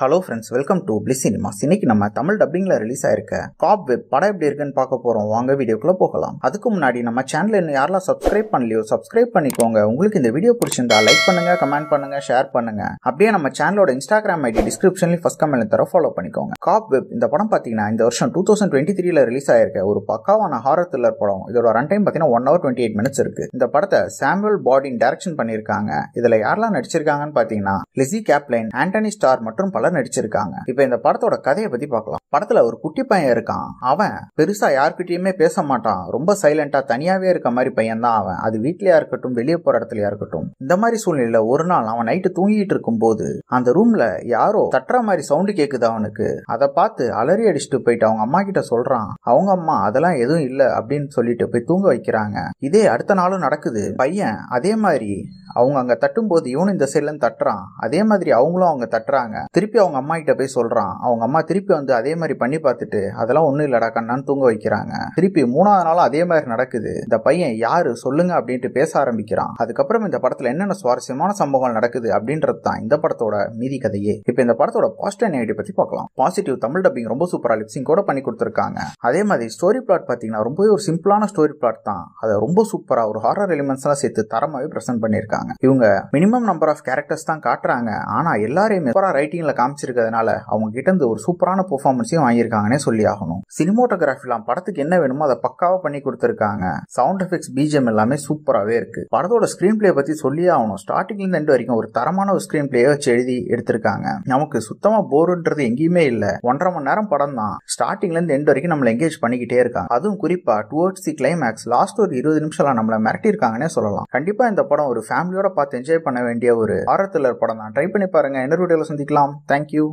hello friends welcome to பிளி cinemas இன்னைக்கு நம்ம தமிழ் டப்பிங்கில் ரிலீஸ் ஆயிருக்க காப் வெப் படம் எப்படி இருக்குன்னு பார்க்க போகிறோம் வாங்க வீடியோக்குள்ளே போகலாம் அதுக்கு முன்னாடி நம்ம சேனல் இன்னும் யாரெல்லாம் சப்ஸ்கிரைப் பண்ணலையோ சப்ஸ்கிரைப் பண்ணிக்கோங்க உங்களுக்கு இந்த வீடியோ பிடிச்சிருந்தா லைக் பண்ணுங்க கமெண்ட் பண்ணுங்க ஷேர் பண்ணுங்க அப்படியே நம்ம சேனலோட இன்ஸ்டாகிராம் ஐடி டிஸ்கிரிப்ஷன்லையும் ஃபஸ்ட் கமெண்ட்ல தர ஃபாலோ பண்ணிக்கோங்க காப் வெப் இந்த படம் பார்த்தீங்கன்னா இந்த வருஷம் டூ தௌசண்ட் டுவெண்ட்டி த்ரீல ரிலீஸ் ஆயிருக்க ஒரு பக்காவான ஹாரர் த்ரில்லர் படம் இதோட ரன் டைம் பார்த்தீங்கன்னா one hour twenty eight minutes இருக்கு இந்த படத்தை சாமுவல் பாடின் டைரக்ஷன் பண்ணிருக்காங்க இதில் யாரெல்லாம் நடிச்சிருக்காங்கன்னு பார்த்தீங்கன்னா லிசி கேப்லைன் ஆண்டனி ஸ்டார் மற்றும் பல படங்கள்ல நடிச்சிருக்காங்க இப்ப இந்த படத்தோட கதையை பத்தி பார்க்கலாம் படத்துல ஒரு குட்டி பையன் இருக்கான் அவன் பெருசா யார்கிட்டயுமே பேச மாட்டான் ரொம்ப சைலண்டா தனியாவே இருக்க மாதிரி பையன் தான் அவன் அது வீட்லயா இருக்கட்டும் வெளியே போற இடத்துலயா இருக்கட்டும் இந்த மாதிரி சூழ்நிலையில ஒரு நாள் அவன் நைட்டு தூங்கிட்டு இருக்கும் போது அந்த ரூம்ல யாரோ தட்டுற மாதிரி சவுண்டு கேக்குது அவனுக்கு அதை பார்த்து அலறி அடிச்சுட்டு போயிட்டு அவங்க அம்மா கிட்ட சொல்றான் அவங்க அம்மா அதெல்லாம் எதுவும் இல்லை அப்படின்னு சொல்லிட்டு போய் தூங்க வைக்கிறாங்க இதே அடுத்த நாளும் நடக்குது பையன் அதே மாதிரி அவங்க அங்கே தட்டும்போது இவனும் இந்த சைட்லேருந்து தட்டுறான் அதே மாதிரி அவங்களும் அவங்க தட்டுறாங்க திருப்பி அவங்க அம்மா கிட்ட போய் சொல்கிறான் அவங்க அம்மா திருப்பி வந்து அதே மாதிரி பண்ணி பார்த்துட்டு அதெல்லாம் ஒன்றும் இல்லடா கண்ணான்னு தூங்க வைக்கிறாங்க திருப்பி மூணாவது நாளும் அதே மாதிரி நடக்குது இந்த பையன் யாரு சொல்லுங்க அப்படின்ட்டு பேச ஆரம்பிக்கிறான் அதுக்கப்புறம் இந்த படத்தில் என்னென்ன சுவாரஸ்யமான சம்பவங்கள் நடக்குது அப்படின்றது தான் இந்த படத்தோட மீதி கதையே இப்போ இந்த படத்தோட பாசிட்டிவ் நெகட்டிவ் பற்றி பார்க்கலாம் பாசிட்டிவ் தமிழ் டப்பிங் ரொம்ப சூப்பராக லிப்ஸிங் கூட பண்ணி கொடுத்துருக்காங்க அதே மாதிரி ஸ்டோரி பிளாட் பார்த்தீங்கன்னா ரொம்பவே ஒரு சிம்பிளான ஸ்டோரி பிளாட் தான் அதை ரொம்ப சூப்பராக ஒரு ஹாரர் எலிமெண்ட்ஸ்லாம் சேர்த்து தரமாகவே ப்ரெசென்ட் பண்ணியிருக்காங்க காமிச்சிருக்காங்க இவங்க மினிமம் நம்பர் ஆஃப் கேரக்டர்ஸ் தான் காட்டுறாங்க ஆனா எல்லாரையும் ரைட்டிங்ல காமிச்சிருக்கிறதுனால அவங்க கிட்ட இருந்து ஒரு சூப்பரான பெர்ஃபார்மன்ஸையும் வாங்கியிருக்காங்கன்னே சொல்லி ஆகணும் சினிமோட்டோகிராஃபிலாம் படத்துக்கு என்ன வேணுமோ அதை பக்காவாக பண்ணி கொடுத்துருக்காங்க சவுண்ட் எஃபெக்ட்ஸ் பிஜிஎம் எல்லாமே சூப்பராகவே இருக்கு படத்தோட ஸ்க்ரீன் பிளே பற்றி சொல்லியே ஆகணும் ஸ்டார்டிங்லேருந்து இருந்து வரைக்கும் ஒரு தரமான ஒரு ஸ்க்ரீன் பிளே வச்சு எழுதி எடுத்திருக்காங்க நமக்கு சுத்தமாக போருன்றது எங்கேயுமே இல்லை ஒன்றரை மணி நேரம் படம் தான் ஸ்டார்டிங்ல இருந்து எண்டு வரைக்கும் நம்மளை எங்கேஜ் பண்ணிக்கிட்டே இருக்காங்க அதுவும் குறிப்பா டுவர்ட்ஸ் தி கிளைமேக்ஸ் லாஸ்ட் ஒரு இருபது நிமிஷம்லாம் நம்மளை மிரட்டியிருக்காங்கன்னே சொல்லலாம் கண்டிப்பா இந்த படம் ஒரு ஃபேமிலி ஃபேமிலியோட பார்த்து என்ஜாய் பண்ண வேண்டிய ஒரு ஆரத்தில் படம் தான் ட்ரை பண்ணி பாருங்க என்ன வீடியோவில் சந்திக்கலாம் தேங்க்யூ